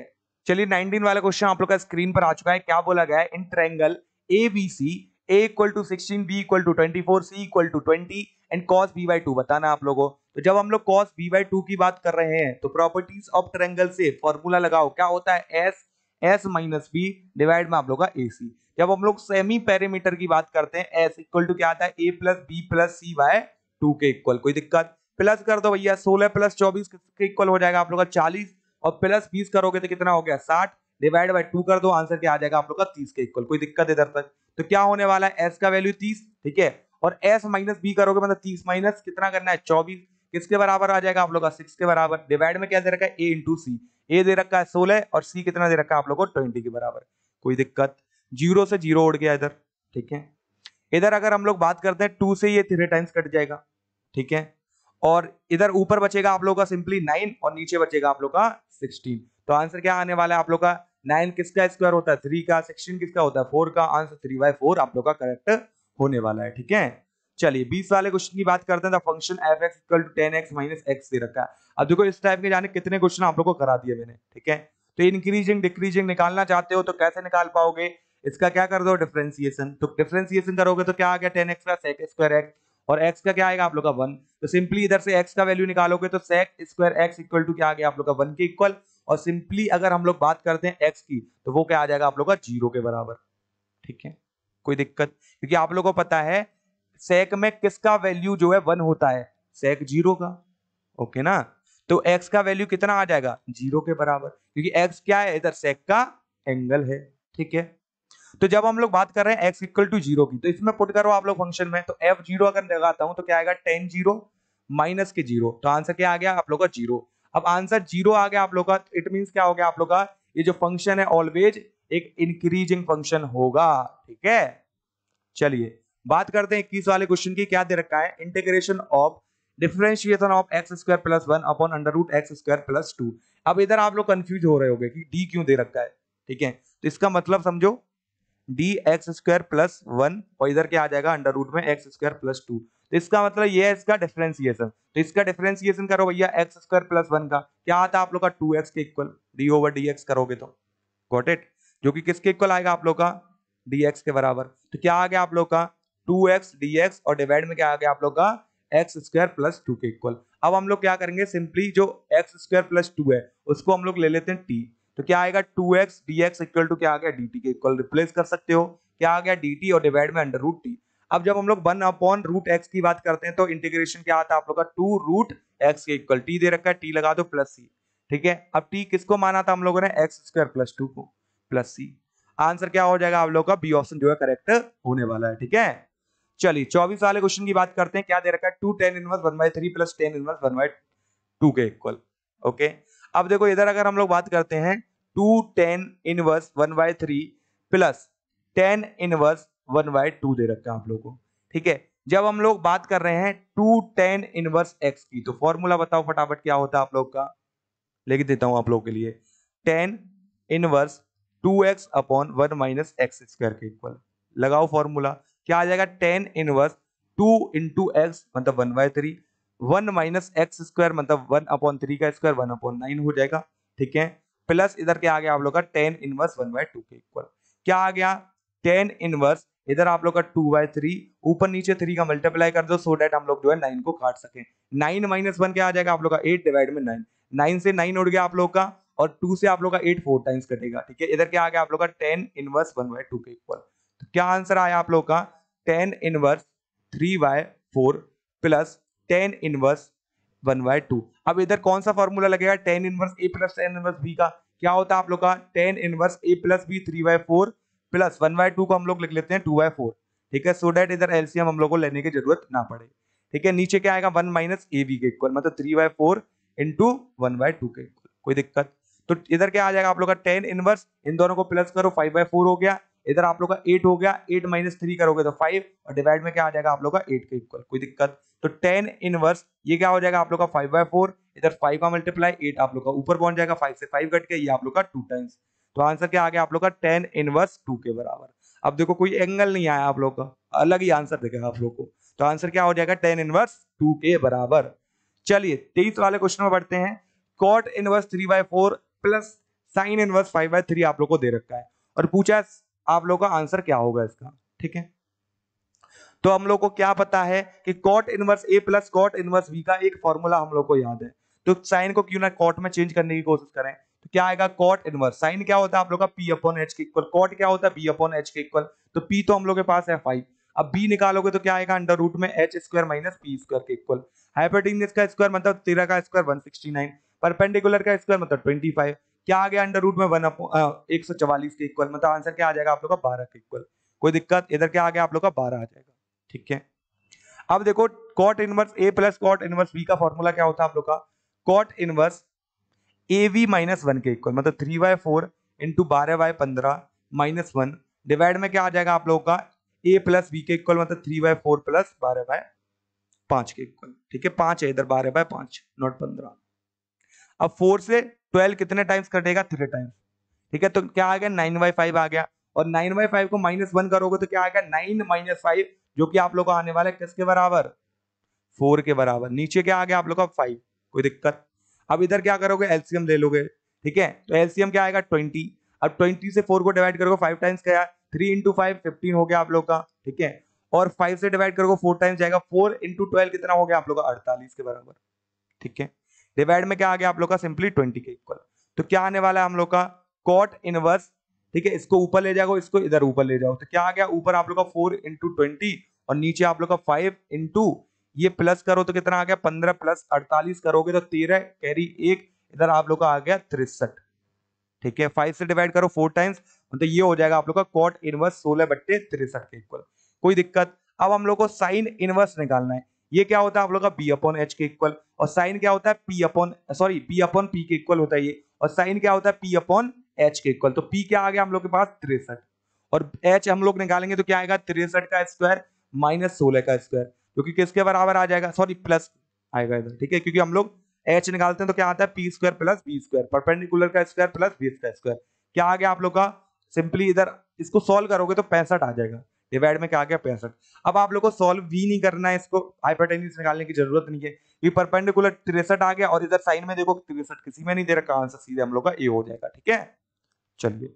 चलिए 19 वाला क्वेश्चन आप लोग का स्क्रीन पर आ चुका है क्या बोला गया है in triangle A B C A equal to sixteen B equal to twenty four C equal to twenty and cos B by two बताना आप लोगों तो जब हम लोग कॉस बी बाई टू की बात कर रहे हैं तो प्रॉपर्टीज ऑफ ट्रैंगल से फॉर्मूला लगाओ क्या होता है s s minus b divide में आप लोग का ए सी जब हम लोग सेमी पैरामीटर की बात करते हैं एस इक्वल टू क्या आता है A plus B plus C by two के इक्वल कोई दिक्कत प्लस कर दो भैया सोलह प्लस चौबीस के इक्वल हो जाएगा आप लोग का चालीस और प्लस बीस करोगे तो कितना हो गया साठ डिवाइड बाई टू कर दो आंसर क्या आ जाएगा आप लोग का तीस के इक्वल कोई दिक्कत इधर तक तो क्या होने वाला है एस का वैल्यू तीस ठीक है और एस माइनस बी करोगे मतलब तीस माइनस कितना करना है चौबीस किसके बराबर आ जाएगा आप लोग का सिक्स के बराबर डिवाइड में क्या दे रखा है ए इंटू सी ए दे रखा है सोलह और सी कितना दे रखा है आप लोग को ट्वेंटी के बराबर कोई दिक्कत जीरो से जीरो उड़ गया इधर ठीक है इधर अगर हम लोग बात करते हैं टू से ये थ्री टाइम्स कट जाएगा ठीक है और इधर ऊपर बचेगा आप लोग का सिंपली नाइन और नीचे बचेगा आप लोग का सिक्सटीन तो आंसर क्या आने वाला है आप लोग का नाइन किसका स्क्वायर होता है थ्री का सिक्सटीन किसका होता है फोर का आंसर थ्री बाय फोर आप लोग का करेक्ट होने वाला है ठीक है चलिए बीस वाले क्वेश्चन की बात करते हैं function f x equal to tan x minus x से रखा है अब देखो इस टाइप के जाने कितने क्वेश्चन आप लोग को करा दिए मैंने ठीक है तो इंक्रीजिंग डिक्रीजिंग निकालना चाहते हो तो कैसे निकाल पाओगे इसका क्या कर दो डिफ्रेंसिएशन तो डिफ्रेंसिएशन करोगे तो क्या आ गया टेन एक्स का सेक स्क्वायर एक्स और एक्स का क्या आएगा आप लोग का वन तो सिंपली इधर से एक्स का वैल्यू निकालोगे तो sec square x equal to क्या आ गया आप लोग का वन के इक्वल और सिंपली अगर हम लोग बात करते हैं एक्स की तो वो क्या आ जाएगा आप लोग का जीरो के बराबर ठीक है कोई दिक्कत क्योंकि आप लोग को पता है सेक में किसका वैल्यू जो है वन होता है सेक जीरो का ओके ना तो एक्स का वैल्यू कितना आ जाएगा जीरो के बराबर क्योंकि एक्स क्या है इधर सेक का एंगल है ठीक है तो जब हम लोग बात कर रहे हैं एक्स इक्वल टू जीरो की तो इसमें पुट करो आप लोग फंक्शन में तो एफ जीरो अगर लगाता हूं तो क्या आएगा टेन जीरो माइनस के जीरो तो आंसर क्या आ गया आप लोग का जीरो अब आंसर जीरो आ गया आप लोग का इट मीन क्या हो गया आप लोग का ये जो फंक्शन है ऑलवेज एक इंक्रीजिंग फंक्शन होगा ठीक है चलिए बात करते हैं इक्कीस वाले क्वेश्चन की क्या दे रखा है integration of differentiation of x square plus one upon under root x square plus two अब इधर आप लोग कंफ्यूज हो रहे होगे कि डी क्यों दे रखा है ठीक है तो इसका मतलब समझो d x square plus one और इधर क्या आ जाएगा अंडर रूट में एक्स स्क्वायर प्लस टू तो इसका मतलब ये है इसका डिफरेंशिएशन तो इसका डिफरेंशिएशन करो भैया एक्स स्क्वायर प्लस वन का क्या आता है आप लोग का टू एक्स के equal d over D x करोगे तो गॉट इट जो कि किसके इक्वल आएगा आप लोग का डी एक्स के बराबर तो क्या आ गया आप लोग का टू एक्स डी एक्स और डिवाइड में क्या आ गया आप लोग का एक्स स्क्वायर प्लस टू के इक्वल अब हम लोग क्या करेंगे सिंपली जो एक्स स्क्वायर प्लस टू है उसको हम लोग ले लेते हैं टी तो क्या आएगा two x d x equal to क्या आ गया डी टी के इक्वल रिप्लेस कर सकते हो क्या आ गया डी टी और डिवाइड में अंडर रूट टी अब जब हम लोग वन अपॉन रूट एक्स की बात करते हैं तो इंटीग्रेशन क्या आता है आप लोग का टू रूट एक्स के इक्वल टी दे रखा है टी लगा दो प्लस सी ठीक है अब टी किसको माना था हम लोगों ने एक्स स्क्वायर प्लस टू को प्लस सी आंसर क्या हो जाएगा आप लोग का बी ऑप्शन जो है करेक्ट होने वाला है ठीक है चलिए चौबीस वाले क्वेश्चन की बात करते हैं क्या दे रखा है two tan inverse one by three plus tan inverse one by two के इक्वल ओके अब देखो इधर अगर हम लोग बात करते हैं two tan inverse one by three plus tan inverse one by two दे रखा है आप लोगों को ठीक है जब हम लोग बात कर रहे हैं टू टेन इनवर्स एक्स की तो फॉर्मूला बताओ फटाफट क्या होता है आप लोग का लिख देता हूं आप लोग के लिए tan inverse two x upon one minus x square के इक्वल लगाओ फॉर्मूला क्या आ जाएगा tan inverse two into x मतलब one by three one minus x square मतलब वन अपॉन थ्री का स्क्वायर वन अपॉन नाइन हो जाएगा ठीक है प्लस इधर क्या आ गया आप लोग का tan inverse one by two के इक्वल क्या आ गया टेन इनवर्स इधर आप लोग का टू बाय थ्री ऊपर नीचे थ्री का मल्टीप्लाई कर दो सो डेट हम लोग जो है नाइन को काट सके नाइन माइनस वन क्या आ जाएगा आप लोग का एट डिवाइड में नाइन नाइन से नाइन उड़ गया आप लोग का और टू से आप लोग का एट फोर टाइम्स कटेगा ठीक है इधर क्या आ गया आप लोग का tan inverse one by two के इक्वल तो क्या आंसर आया आप लोग का tan inverse three by four plus tan inverse one by two अब इधर कौन सा फॉर्मूला लगेगा tan inverse A plus tan inverse B का क्या होता है आप लोग का tan inverse A plus B three by four plus one by two को हम लोग लिख लेते हैं टू बाय फोर ठीक है सो डेट इधर एलसीएम हम लोग को लेने की जरूरत ना पड़े ठीक है नीचे क्या आएगा वन माइनस ए बी के इक्वल मतलब three by four into one by two के इक्वल कोई दिक्कत तो इधर क्या आ जाएगा आप लोग का टेन इनवर्स इन दोनों को प्लस करो फाइव बाय फोर हो गया इधर आप लोग का एट हो गया एट माइनस थ्री करोगे तो फाइव और डिवाइड में क्या आ जाएगा आप लोग का एट के इक्वल कोई दिक्कत तो टेन इनवर्स ये क्या हो जाएगा आप लोग का फाइव बाय फोर इधर फाइव का मल्टीप्लाई एट आप लोग का ऊपर पहुंच जाएगा फाइव से फाइव कट के ये आप लोग का टू टाइम्स तो आंसर क्या आ गया आप लोग का टेन इनवर्स टू के बराबर अब देखो कोई एंगल नहीं आया आप लोग का अलग ही आंसर देखेगा आप लोग को तो आंसर क्या हो जाएगा टेन इनवर्स टू के बराबर चलिए तेईस वाले क्वेश्चन में बढ़ते हैं cot inverse three by four plus sine inverse five by three आप लोग को दे रखा है और पूछा आप लोगों का आंसर क्या होगा इसका ठीक है तो हम लोग को क्या पता है कि cot inverse A plus cot inverse B का एक फॉर्मूला हम लोग को याद है तो साइन को क्यों ना कॉट में चेंज करने की कोशिश करें तो क्या आएगा कॉट इनवर्स साइन क्या होता है आप लोग का पी अपॉन एच के इक्वल कॉट क्या होता है बी अपॉन एच के इक्वल तो पी तो हम लोग के पास है फाइव अब बी निकालोगे तो क्या आएगा अंडर रूट में H square minus P square के इक्वल हाइपोटेनियस का स्क्वायर मतलब तेरह का square one sixty nine perpendicular का स्क्वायर मतलब ट्वेंटी फाइव क्या आ गया अंडर रूट में वन अपो uh, एक सौ चवालीस के इक्वल मतलब आंसर क्या आ जाएगा आप लोग का बारह के इक्वल कोई दिक्कत इधर क्या आ गया आप लोग का बारह आ जाएगा ठीक है अब देखो cot inverse A plus cot inverse B का फॉर्मूला क्या होता है आप लोग का cot inverse A B minus one के इक्वल मतलब थ्री बाय फोर इंटू बारह बाय पंद्रह माइनस वन डिवाइड में क्या आ जाएगा आप लोगों का ए प्लस बी के इक्वल मतलब थ्री बाय फोर प्लस बारह बाय पांच के इक्वल ठीक है पांच है इधर बारह बाय पांच नॉट पंद्रह अब फोर से ट्वेल्व कितने टाइम्स कटेगा थ्री टाइम्स ठीक है तो क्या आ गया नाइन बाई फाइव आ गया और नाइन बाई फाइव को माइनस वन करोगे तो क्या आएगा नाइन माइनस फाइव जो कि आप लोग को आने वाला है किसके बराबर फोर के बराबर नीचे क्या आ गया आप लोग का फाइव कोई दिक्कत अब इधर क्या करोगे एलसीएम ले लोगे ठीक है तो एलसीएम क्या आएगा ट्वेंटी अब ट्वेंटी से फोर को डिवाइड करोगे फाइव टाइम्स क्या थ्री इंटू फाइव फिफ्टीन हो गया आप लोग का ठीक है और फाइव से डिवाइड करोगे फोर टाइम्स जाएगा फोर इंटू ट्वेल्व कितना हो गया आप लोग का अड़तालीस के बराबर ठीक है डिवाइड में क्या आ गया आप लोग का सिंपली ट्वेंटी के इक्वल तो क्या आने वाला है हम लोग का कॉट इनवर्स ठीक है इसको ऊपर ले जाओ इसको इधर ऊपर ले जाओ तो क्या आ गया ऊपर आप लोग का फोर इंटू ट्वेंटी और नीचे आप लोग का फाइव इंटू ये प्लस करो तो कितना आ गया पंद्रह प्लस अड़तालीस करोगे तो तेरह कैरी एक इधर आप लोग का आ गया तिरसठ ठीक है फाइव से डिवाइड करो फोर टाइम्स तो ये हो जाएगा आप लोग का कॉट इनवर्स सोलह बट्टे तिरसठ के इक्वल कोई दिक्कत अब हम लोग को साइन इनवर्स निकालना है ये क्या होता है आप लोग का बी अपॉन एच के इक्वल और साइन क्या होता है P upon sorry B upon P के इक्वल होता है ये और साइन क्या होता है पी अपॉन एच के इक्वल तो पी क्या आ गया हम लोग के पास तिरसठ और एच हम लोग निकालेंगे तो क्या आएगा तिरसठ का स्क्वायर माइनस सोलह का स्क्वायर क्योंकि तो किसके बराबर आ जाएगा सॉरी प्लस आएगा इधर ठीक है क्योंकि हम लोग एच निकालते हैं तो क्या आता है P square plus B square perpendicular का स्क्वायर प्लस बीस का स्क्वायर क्या आ गया आप लोग का सिंपली इधर इसको सॉल्व करोगे तो पैंसठ आ जाएगा डिवाइड में क्या आ गया पैंसठ अब आप लोगों को सॉल्व भी नहीं करना है इसको हाइपरटेनिस निकालने की जरूरत नहीं है ये परपेंडिकुलर तिरसठ आ गया और इधर साइन में देखो तिरसठ किसी में नहीं दे रखा आंसर सीधे हम लोग का ए हो जाएगा ठीक है चलिए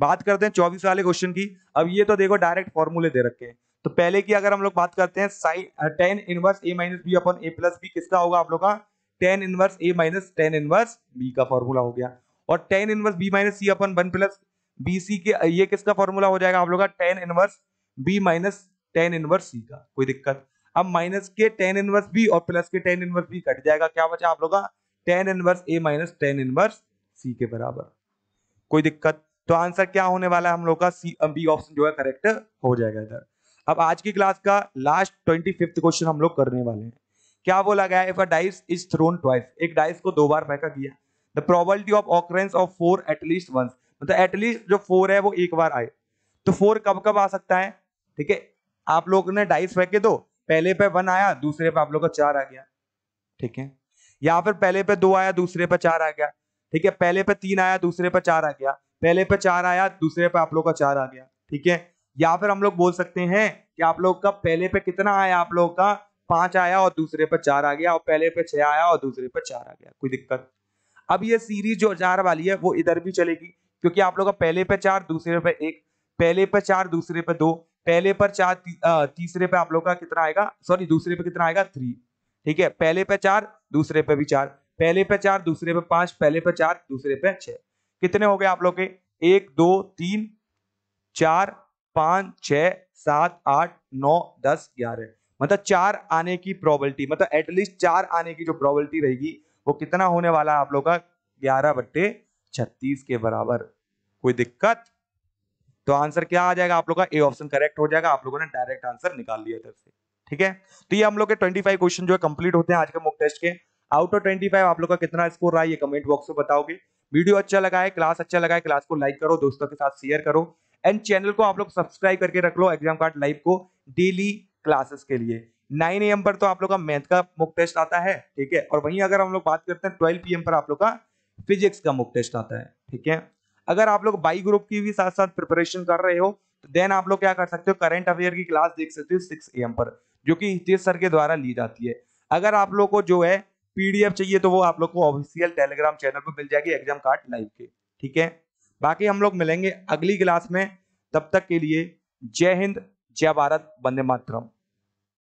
बात करते हैं चौबीस वाले क्वेश्चन की अब ये तो देखो डायरेक्ट फॉर्मूले दे रखे हैं तो पहले की अगर हम लोग बात करते हैं sine tan inverse A minus B upon A plus B किसका होगा आप लोग का tan inverse A minus tan inverse B का फॉर्मूला हो गया और tan inverse B minus C upon one plus B C के ये किसका फॉर्मूला हो जाएगा आप लोग का tan inverse B minus tan inverse C का कोई दिक्कत अब माइनस के टेन इनवर्स बी और प्लस के टेन इनवर्स बी कट जाएगा क्या बचा आप लोग tan inverse A minus tan inverse C के बराबर कोई दिक्कत तो आंसर क्या होने वाला है हम लोग का सी बी ऑप्शन जो है करेक्ट हो जाएगा इधर अब आज की क्लास का लास्ट ट्वेंटी फिफ्थ क्वेश्चन हम लोग करने वाले हैं क्या बोला गया if a dice is thrown twice एक डाइस को दो बार फेंका गया the probability of occurrence of four at least once मतलब एटलीस्ट जो फोर है वो एक बार आए तो फोर कब कब आ सकता है ठीक है आप लोग ने डाइस फेंके दो पहले पे वन आया दूसरे पे आप लोग का चार आ गया ठीक है या फिर पहले पे दो आया दूसरे पे चार आ गया ठीक है पहले पे तीन आया दूसरे पे चार आ गया पहले पे चार आया दूसरे पे आप लोग का चार आ गया ठीक है या फिर हम लोग बोल सकते हैं कि आप लोग का पहले पे कितना आया आप लोग का पांच आया और दूसरे पे चार आ गया और पहले पे छह आया और दूसरे पे चार आ गया कोई दिक्कत अब ये सीरीज जो चार वाली है वो इधर भी चलेगी क्योंकि आप लोग का पहले पे चार दूसरे पे एक पहले पे चार दूसरे पे दो पहले पर चार ती, आ, तीसरे पे आप लोग का कितना आएगा सॉरी दूसरे पे कितना आएगा थ्री ठीक है पहले पे चार दूसरे पे भी चार पहले पे चार दूसरे पे पांच पहले पे चार दूसरे पे छह कितने हो गए आप लोग के एक दो तीन चार पांच छ सात आठ नौ दस ग्यारह मतलब चार आने की प्रोबेबिलिटी मतलब एटलीस्ट चार आने की जो प्रोबेबिलिटी रहेगी वो कितना होने वाला है आप लोग का ग्यारह बट्टे छत्तीस के बराबर कोई दिक्कत तो आंसर क्या आ जाएगा आप लोग का ए ऑप्शन करेक्ट हो जाएगा आप लोगों ने डायरेक्ट आंसर निकाल लिया इधर से ठीक है तो ये हम लोग के 25 क्वेश्चन जो है कंप्लीट होते हैं आज के मॉक टेस्ट के आउट ऑफ 25 आप लोग का कितना स्कोर रहा है ये कमेंट बॉक्स में बताओगे वीडियो अच्छा लगा है क्लास अच्छा लगा है क्लास को लाइक करो दोस्तों के साथ शेयर करो एंड चैनल को आप लोग सब्सक्राइब करके रख लो एग्जाम कार्ड लाइव को डेली क्लासेस के लिए 9 एम पर तो आप लोग का मैथ का मुक टेस्ट आता है ठीक है और वहीं अगर हम लोग बात करते हैं 12 एम पर आप लोग का फिजिक्स का मुक टेस्ट आता है ठीक है अगर आप लोग बाई ग्रुप की भी साथ साथ प्रिपरेशन कर रहे हो तो देन आप लोग क्या कर सकते हो करेंट अफेयर की क्लास देख सकते हो सिक्स ए पर जो कि हितेश सर के द्वारा ली जाती है अगर आप लोग को जो है पीडीएफ चाहिए तो वो आप लोग को ऑफिशियल टेलीग्राम चैनल पर मिल जाएगी एग्जाम कार्ड लाइव के ठीक है बाकी हम लोग मिलेंगे अगली क्लास में तब तक के लिए जय हिंद जय भारत वंदे मातरम